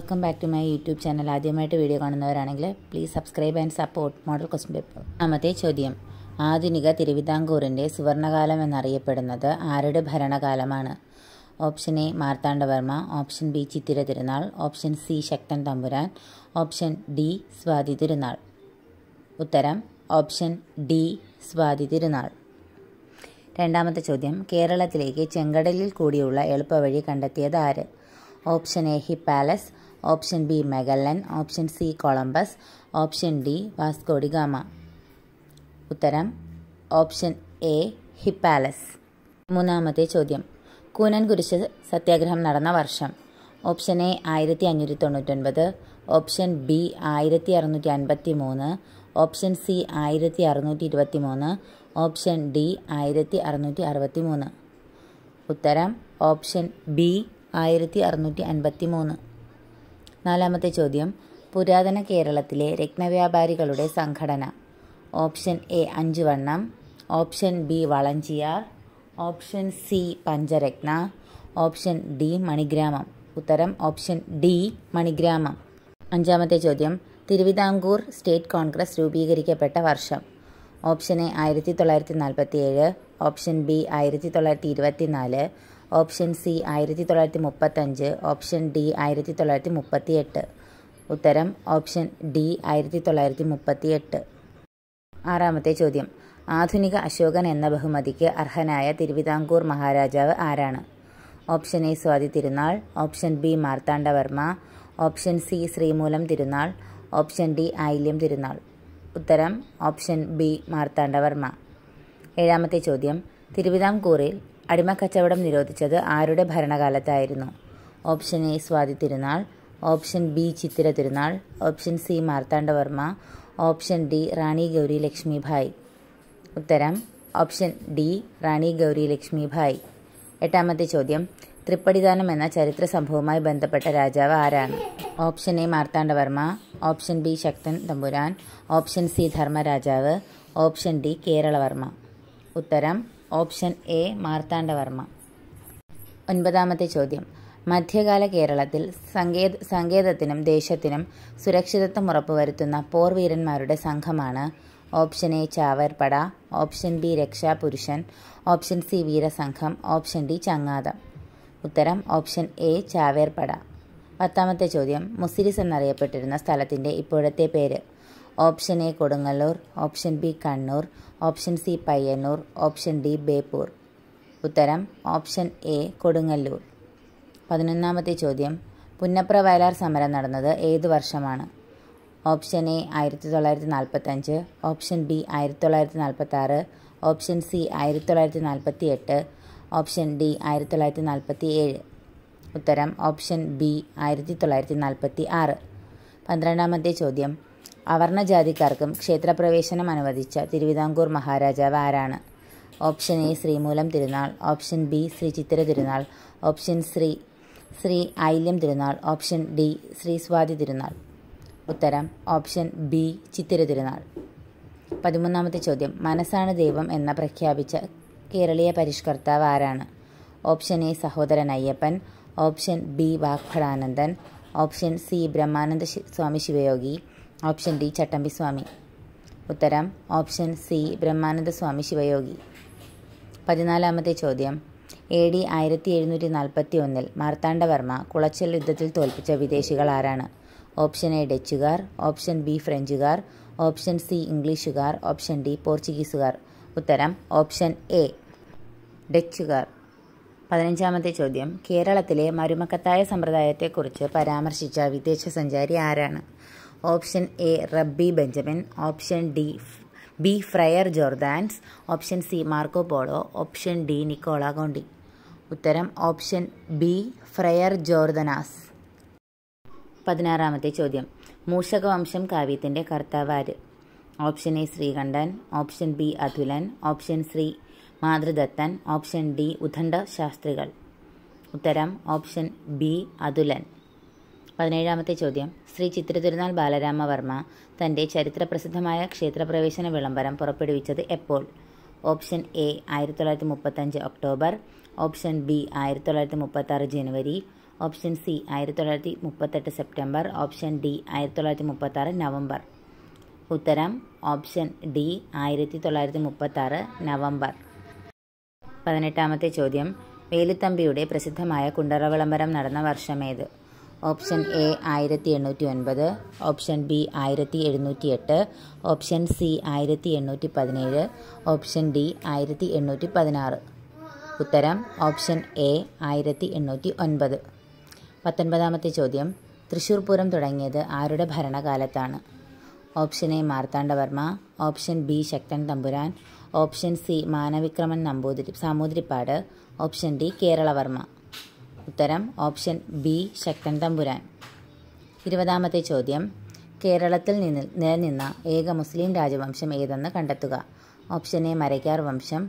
welcome back to my YouTube channel ആദ്യമായിട്ട് video കാണുന്നവരാണെങ്കിൽ please subscribe and support model question paper ആമത്തെ ചോദ്യം ആധുനിക തിരുവിതാംകൂറിൻ്റെ സുവർണകാലം എന്നറിയപ്പെടുന്നത് ആരുടെ ഭരണകാലമാണ് option A Marthandavarma option B Chithira Thirunal option C Sakthan Thampuran option D Swathi തിരുനാൾ ഉത്തരം ഓപ്ഷൻ ഡി സ്വാതി തിരുനാൾ രണ്ടാമത്തെ ചോദ്യം കേരളത്തിലേക്ക് ചെങ്കടലിൽ കൂടിയുള്ള എളുപ്പവഴി കണ്ടെത്തിയത് ആര് option A Hippalus option B Magellan option C Columbus option D Vasco da Gama ഉത്തരം ഓപ്ഷൻ എ ഹിപ്പാലസ് മൂന്നാമത്തെ ചോദ്യം കൂനൻ കുരിശ് സത്യാഗ്രഹം നടന്ന വർഷം ഓപ്ഷൻ എ ആയിരത്തി അഞ്ഞൂറ്റി തൊണ്ണൂറ്റൊൻപത് ഓപ്ഷൻ ബി ആയിരത്തി അറുന്നൂറ്റി അൻപത്തി മൂന്ന് ഓപ്ഷൻ സി ആയിരത്തി അറുന്നൂറ്റി ഇരുപത്തി മൂന്ന് ഓപ്ഷൻ ഡി ആയിരത്തി അറുന്നൂറ്റി അറുപത്തി മൂന്ന് ഉത്തരം ഓപ്ഷൻ ബി ആയിരത്തി അറുന്നൂറ്റി അൻപത്തി മൂന്ന് നാലാമത്തെ ചോദ്യം പുരാതന കേരളത്തിലെ രത്നവ്യാപാരികളുടെ സംഘടന ഓപ്ഷൻ എ വണ്ണം option B Valanjiyar option C Pancharatna option D Manigramam ഉത്തരം ഓപ്ഷൻ ഡി മണിഗ്രാമം അഞ്ചാമത്തെ ചോദ്യം തിരുവിതാംകൂർ സ്റ്റേറ്റ് കോൺഗ്രസ് രൂപീകരിക്കപ്പെട്ട വർഷം ഓപ്ഷൻ എ ആയിരത്തി തൊള്ളായിരത്തി നാൽപ്പത്തി ഏഴ് ഓപ്ഷൻ ബി ആയിരത്തി തൊള്ളായിരത്തി ഇരുപത്തി നാല് ഓപ്ഷൻ സി ആയിരത്തി തൊള്ളായിരത്തി മുപ്പത്തഞ്ച് ഓപ്ഷൻ ഡി ആയിരത്തി തൊള്ളായിരത്തി മുപ്പത്തി എട്ട് ഉത്തരം ഓപ്ഷൻ ഡി ആയിരത്തി തൊള്ളായിരത്തി മുപ്പത്തി എട്ട് ആറാമത്തെ ചോദ്യം ആധുനിക അശോകൻ എന്ന ബഹുമതിക്ക് അർഹനായ തിരുവിതാംകൂർ മഹാരാജാവ് ആരാണ് option A Swathi Thirunal option B Marthandavarma option C Sreemoolam Thirunal option D ആയില്യം തിരുനാൾ ഉത്തരം ഓപ്ഷൻ ബി മാർത്താണ്ഡവർമ്മ ഏഴാമത്തെ ചോദ്യം തിരുവിതാംകൂറിൽ അടിമക്കച്ചവടം നിരോധിച്ചത് ആരുടെ ഭരണകാലത്തായിരുന്നു option A Swathi Thirunal option B Chithira Thirunal option C Marthandavarma option D Rani Gauri Lakshmibai ഉത്തരം ഓപ്ഷൻ ഡി റാണി ഗൗരി ലക്ഷ്മിഭായ് എട്ടാമത്തെ ചോദ്യം ത്രിപ്പടിദാനം എന്ന ചരിത്ര സംഭവവുമായി ബന്ധപ്പെട്ട രാജാവ് ആരാണ് option A Marthandavarma option B Sakthan Thampuran option C Dharmaraja option D Keralavarma ഉത്തരം ഓപ്ഷൻ എ മാർത്താണ്ഡവർമ്മ ഒൻപതാമത്തെ ചോദ്യം മധ്യകാല കേരളത്തിൽ സങ്കേ സങ്കേതത്തിനും ദേശത്തിനും സുരക്ഷിതത്വം ഉറപ്പുവരുത്തുന്ന പോർവീരന്മാരുടെ സംഘമാണ് ഓപ്ഷൻ എ ചാവേർപ്പട ഓപ്ഷൻ ബി രക്ഷാപുരുഷൻ ഓപ്ഷൻ സി വീരസംഘം ഓപ്ഷൻ ഡി ചങ്ങാതം ഉത്തരം ഓപ്ഷൻ എ ചാവേർപ്പട പത്താമത്തെ ചോദ്യം മുസിരിസ് എന്നറിയപ്പെട്ടിരുന്ന സ്ഥലത്തിൻ്റെ ഇപ്പോഴത്തെ പേര് option A Kodungallur option B Kannur option C Payyanur option D Beypore ഉത്തരം ഓപ്ഷൻ എ കൊടുങ്ങല്ലൂർ പതിനൊന്നാമത്തെ ചോദ്യം പുന്നപ്ര വയലാർ സമരം നടന്നത് ഏത് വർഷമാണ് ഓപ്ഷൻ എ ആയിരത്തി തൊള്ളായിരത്തി നാൽപ്പത്തഞ്ച് ഓപ്ഷൻ ബി ആയിരത്തി തൊള്ളായിരത്തി നാൽപ്പത്താറ് ഓപ്ഷൻ സി ആയിരത്തി തൊള്ളായിരത്തി നാൽപ്പത്തി എട്ട് ഓപ്ഷൻ ഡി ആയിരത്തി തൊള്ളായിരത്തി നാൽപ്പത്തി ഏഴ് ഉത്തരം ഓപ്ഷൻ ബി ആയിരത്തി തൊള്ളായിരത്തി നാൽപ്പത്തി ആറ് പന്ത്രണ്ടാമത്തെ ചോദ്യം അവർണജാതിക്കാർക്കും ക്ഷേത്രപ്രവേശനം അനുവദിച്ച തിരുവിതാംകൂർ മഹാരാജാവ് ആരാണ് option A Sreemoolam Thirunal option B Shri Chithira Thirunal option Shri Shri ഐല്യം തിരുനാൾ ഓപ്ഷൻ ഡി ശ്രീ സ്വാതി തിരുനാൾ ഉത്തരം ഓപ്ഷൻ ബി ചിത്തിര തിരുനാൾ പതിമൂന്നാമത്തെ ചോദ്യം മനസ്സാണ് ദൈവം എന്ന പ്രഖ്യാപിച്ച കേരളീയ പരിഷ്കർത്താവ് ആരാണ് option A Sahodaran Ayyappan option B Vagbhatananda option C Brahmananda Swami Sivayogi option D Chattampi Swami ഉത്തരം ഓപ്ഷൻ സി ബ്രഹ്മാനന്ദ സ്വാമി ശിവയോഗി പതിനാലാമത്തെ ചോദ്യം എ ഡി ആയിരത്തി എഴുന്നൂറ്റി നാൽപ്പത്തി ഒന്നിൽ മാർത്താണ്ഡവർമ്മ കുളച്ചൽ യുദ്ധത്തിൽ തോൽപ്പിച്ച വിദേശികൾ ആരാണ് ഓപ്ഷൻ എ ഡച്ചുകാർ ഓപ്ഷൻ ബി ഫ്രഞ്ചുകാർ ഓപ്ഷൻ സി ഇംഗ്ലീഷുകാർ ഓപ്ഷൻ ഡി പോർച്ചുഗീസുകാർ ഉത്തരം ഓപ്ഷൻ എ ഡച്ചുകാർ പതിനഞ്ചാമത്തെ ചോദ്യം കേരളത്തിലെ മരുമക്കത്തായ സമ്പ്രദായത്തെക്കുറിച്ച് പരാമർശിച്ച വിദേശ സഞ്ചാരി ആരാണ് option A rabbi Benjamin option D B friar Jordanus option C Marco Polo option D Nicolo Conti ഉത്തരം ഓപ്ഷൻ ബി ഫ്രയർ ജോർദനാസ് പതിനാറാമത്തെ ചോദ്യം മൂഷകവംശം കാവ്യത്തിൻ്റെ കർത്താവ് ആര് option A Sreekantan option B Athulan option Sree Mathrudathan option D Udanda Sasthrikal ഉത്തരം ഓപ്ഷൻ ബി അതുലൻ പതിനേഴാമത്തെ ചോദ്യം ശ്രീ ചിത്രതിരുനാൾ ബാലരാമവർമ്മ തൻ്റെ ചരിത്രപ്രസിദ്ധമായ ക്ഷേത്രപ്രവേശന വിളംബരം പുറപ്പെടുവിച്ചത് എപ്പോൾ ഓപ്ഷൻ എ ആയിരത്തി തൊള്ളായിരത്തി മുപ്പത്തഞ്ച് ഒക്ടോബർ ഓപ്ഷൻ ബി ആയിരത്തി തൊള്ളായിരത്തി മുപ്പത്താറ് ജനുവരി ഓപ്ഷൻ സി ആയിരത്തി തൊള്ളായിരത്തി മുപ്പത്തെട്ട് സെപ്റ്റംബർ ഓപ്ഷൻ ഡി ആയിരത്തി തൊള്ളായിരത്തി മുപ്പത്താറ് നവംബർ ഉത്തരം ഓപ്ഷൻ ഡി ആയിരത്തി തൊള്ളായിരത്തി മുപ്പത്താറ് നവംബർ പതിനെട്ടാമത്തെ ചോദ്യം വേലുത്തമ്പിയുടെ പ്രസിദ്ധമായ കുണ്ടറ വിളംബരം നടന്ന വർഷമേത് ഓപ്ഷൻ എ ആയിരത്തി എണ്ണൂറ്റി ഒൻപത് ഓപ്ഷൻ ബി ആയിരത്തി എഴുന്നൂറ്റി എട്ട് ഓപ്ഷൻ സി ആയിരത്തി എണ്ണൂറ്റി പതിനേഴ് ഓപ്ഷൻ ഡി ആയിരത്തി എണ്ണൂറ്റി പതിനാറ് ഉത്തരം ഓപ്ഷൻ എ ആയിരത്തി എണ്ണൂറ്റി ഒൻപത് പത്തൊൻപതാമത്തെ ചോദ്യം തൃശ്ശൂർ പൂരം തുടങ്ങിയത് ആരുടെ ഭരണകാലത്താണ് option A Marthandavarma option B Sakthan Thampuran option C Manavikraman Namboothiri Samoothiripad option D Keralavarma ഉത്തരം ഓപ്ഷൻ ബി ശക്തൻ തമ്പുരാൻ ഇരുപതാമത്തെ ചോദ്യം കേരളത്തിൽ നിന്ന് നിലനിന്ന ഏക മുസ്ലിം രാജവംശം ഏതെന്ന് കണ്ടെത്തുക ഓപ്ഷൻ എ മരയ്ക്കാർ വംശം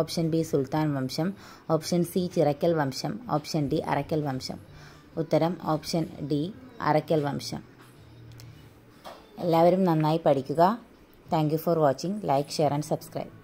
ഓപ്ഷൻ ബി സുൽത്താൻ വംശം ഓപ്ഷൻ സി ചിറക്കൽ വംശം ഓപ്ഷൻ ഡി അറക്കൽ വംശം ഉത്തരം ഓപ്ഷൻ ഡി അറക്കൽ വംശം എല്ലാവരും നന്നായി പഠിക്കുക thank you for watching like share and subscribe